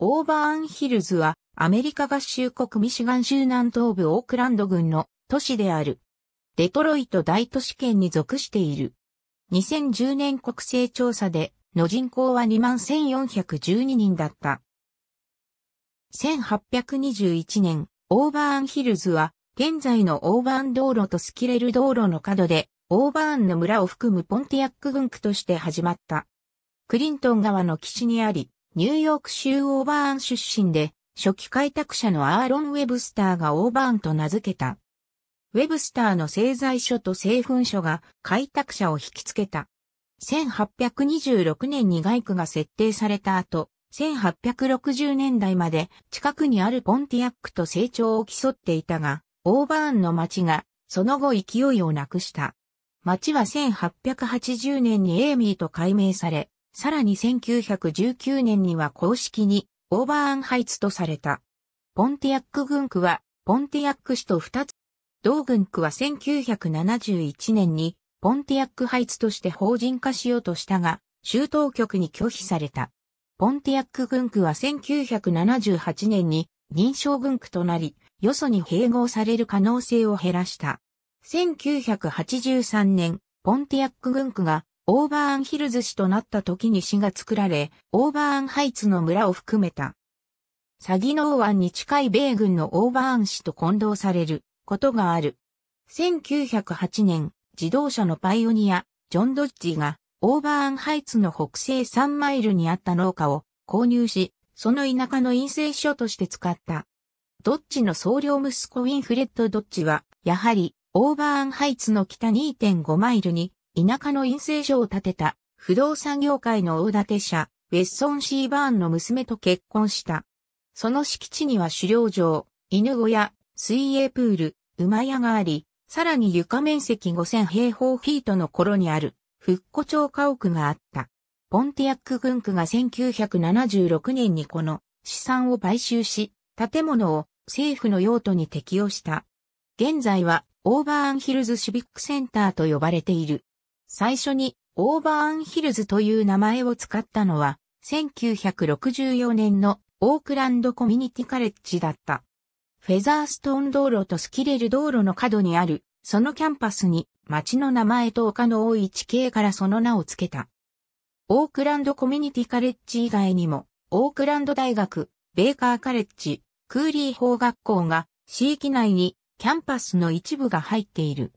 オーバーンヒルズはアメリカ合衆国ミシガン州南東部オークランド郡の都市である。デトロイト大都市圏に属している。2010年国勢調査での人口は21,412人だった。1821年、オーバーンヒルズは現在のオーバーン道路とスキレル道路の角でオーバーンの村を含むポンティアック郡区として始まった。クリントン川の岸にあり、ニューヨーク州オーバーン出身で、初期開拓者のアーロン・ウェブスターがオーバーンと名付けた。ウェブスターの製材所と製粉所が開拓者を引き付けた。1826年に外区が設定された後、1860年代まで近くにあるポンティアックと成長を競っていたが、オーバーンの町がその後勢いをなくした。町は1880年にエイミーと改名され、さらに1919年には公式にオーバーアンハイツとされた。ポンティアック軍区は、ポンティアック市と二つ。同軍区は1971年に、ポンティアックハイツとして法人化しようとしたが、州当局に拒否された。ポンティアック軍区は1978年に認証軍区となり、よそに併合される可能性を減らした。1983年、ポンティアック軍区がオーバーンヒルズ市となった時に市が作られ、オーバーンハイツの村を含めた。サギノー湾に近い米軍のオーバーン市と混同されることがある。1908年、自動車のパイオニア、ジョン・ドッジが、オーバーンハイツの北西3マイルにあった農家を購入し、その田舎の陰性所として使った。ドッジの総領息子ウィンフレッド・ドッジは、やはり、オーバーンハイツの北2.5マイルに、田舎の陰性所を建てた、不動産業界の大館者、ウェッソン・シーバーンの娘と結婚した。その敷地には狩猟場、犬小屋、水泳プール、馬屋があり、さらに床面積5000平方フィートの頃にある、復古町家屋があった。ポンティアック軍区が1976年にこの資産を買収し、建物を政府の用途に適用した。現在はオーバーアンヒルズシビックセンターと呼ばれている。最初にオーバーンヒルズという名前を使ったのは、1964年のオークランドコミュニティカレッジだった。フェザーストーン道路とスキレル道路の角にある、そのキャンパスに町の名前と丘の多い地形からその名を付けた。オークランドコミュニティカレッジ以外にも、オークランド大学、ベーカーカレッジ、クーリー法学校が、市域内にキャンパスの一部が入っている。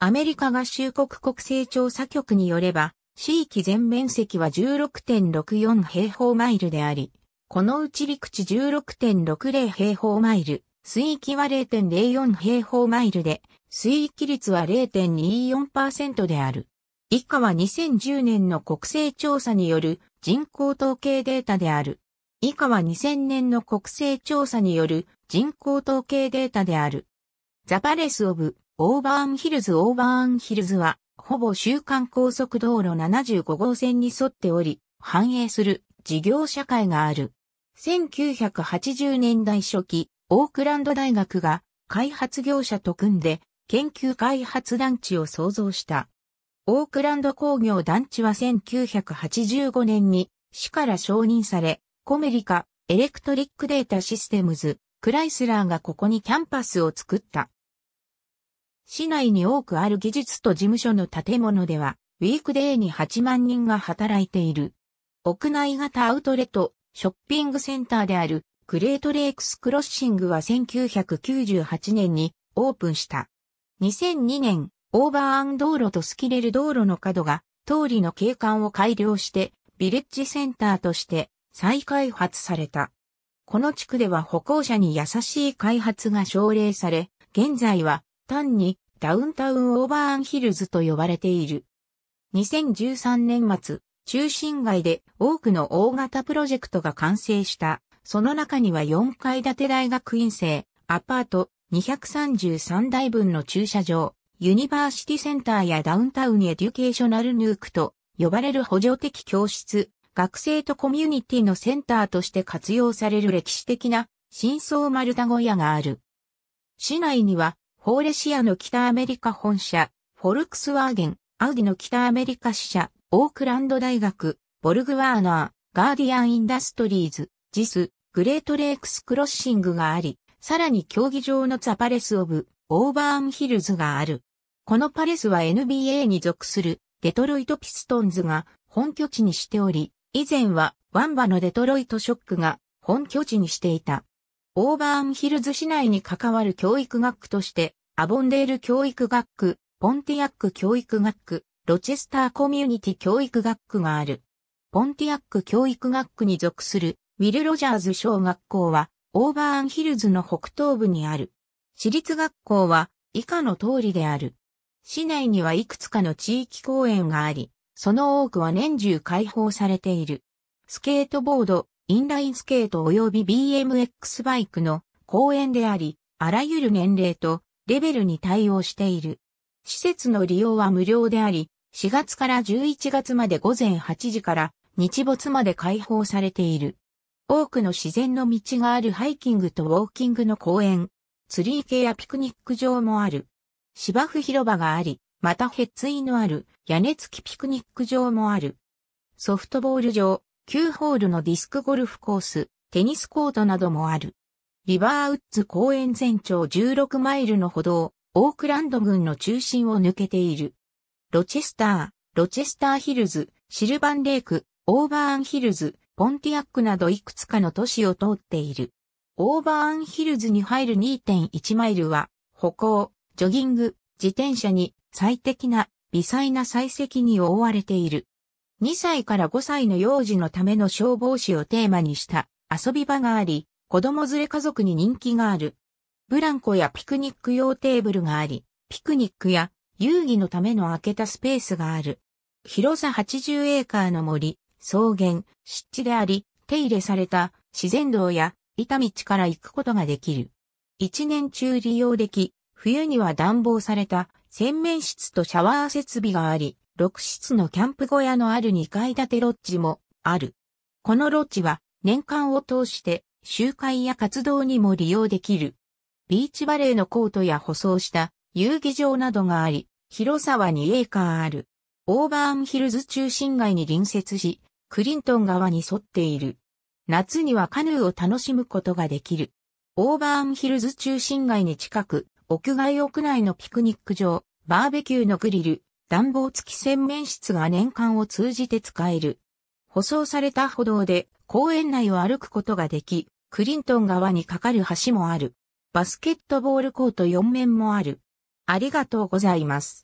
アメリカ合衆国国勢調査局によれば、地域全面積は16.64平方マイルであり、このうち陸地16.60平方マイル、水域は0.04平方マイルで、水域率は0.24%である。以下は2010年の国勢調査による人口統計データである。以下は2000年の国勢調査による人口統計データである。ザパレス・オブ・オーバーンヒルズオーバーンヒルズは、ほぼ週間高速道路75号線に沿っており、繁栄する事業社会がある。1980年代初期、オークランド大学が開発業者と組んで研究開発団地を創造した。オークランド工業団地は1985年に市から承認され、コメリカ、エレクトリックデータシステムズ、クライスラーがここにキャンパスを作った。市内に多くある技術と事務所の建物では、ウィークデーに8万人が働いている。屋内型アウトレット、ショッピングセンターである、グレートレイクスクロッシングは1998年にオープンした。2002年、オーバーアン道路とスキレル道路の角が、通りの景観を改良して、ビレッジセンターとして再開発された。この地区では歩行者に優しい開発が奨励され、現在は単にダウンタウンオーバーンヒルズと呼ばれている。2013年末、中心街で多くの大型プロジェクトが完成した。その中には4階建て大学院生、アパート233台分の駐車場、ユニバーシティセンターやダウンタウンエデュケーショナルヌークと呼ばれる補助的教室、学生とコミュニティのセンターとして活用される歴史的な新層丸太小屋がある。市内にはフォーレシアの北アメリカ本社、フォルクスワーゲン、アウディの北アメリカ支社、オークランド大学、ボルグワーナー、ガーディアンインダストリーズ、ジス、グレートレイクスクロッシングがあり、さらに競技場のザパレスオブ、オーバーンヒルズがある。このパレスは NBA に属するデトロイトピストンズが本拠地にしており、以前はワンバのデトロイトショックが本拠地にしていた。オーバーンヒルズ市内に関わる教育学区として、アボンデール教育学区、ポンティアック教育学区、ロチェスターコミュニティ教育学区がある。ポンティアック教育学区に属するウィル・ロジャーズ小学校はオーバーンヒルズの北東部にある。私立学校は以下の通りである。市内にはいくつかの地域公園があり、その多くは年中開放されている。スケートボード、インラインスケート及び BMX バイクの公園であり、あらゆる年齢とレベルに対応している。施設の利用は無料であり、4月から11月まで午前8時から日没まで開放されている。多くの自然の道があるハイキングとウォーキングの公園、ツリー系やピクニック場もある。芝生広場があり、またヘッツイのある屋根付きピクニック場もある。ソフトボール場、9ホールのディスクゴルフコース、テニスコートなどもある。リバーウッズ公園全長16マイルの歩道、オークランド郡の中心を抜けている。ロチェスター、ロチェスターヒルズ、シルバンレイク、オーバーンヒルズ、ポンティアックなどいくつかの都市を通っている。オーバーンヒルズに入る2.1マイルは、歩行、ジョギング、自転車に最適な微細な採石に覆われている。2歳から5歳の幼児のための消防士をテーマにした遊び場があり、子供連れ家族に人気がある。ブランコやピクニック用テーブルがあり、ピクニックや遊戯のための開けたスペースがある。広さ80エーカーの森、草原、湿地であり、手入れされた自然道や板道から行くことができる。一年中利用でき、冬には暖房された洗面室とシャワー設備があり、6室のキャンプ小屋のある2階建てロッジもある。このロッジは年間を通して集会や活動にも利用できる。ビーチバレーのコートや舗装した遊技場などがあり、広さは2エーカーある。オーバーンヒルズ中心街に隣接し、クリントン川に沿っている。夏にはカヌーを楽しむことができる。オーバーンヒルズ中心街に近く、屋外屋内のピクニック場、バーベキューのグリル、暖房付き洗面室が年間を通じて使える。舗装された歩道で公園内を歩くことができ、クリントン川に架かる橋もある。バスケットボールコート4面もある。ありがとうございます。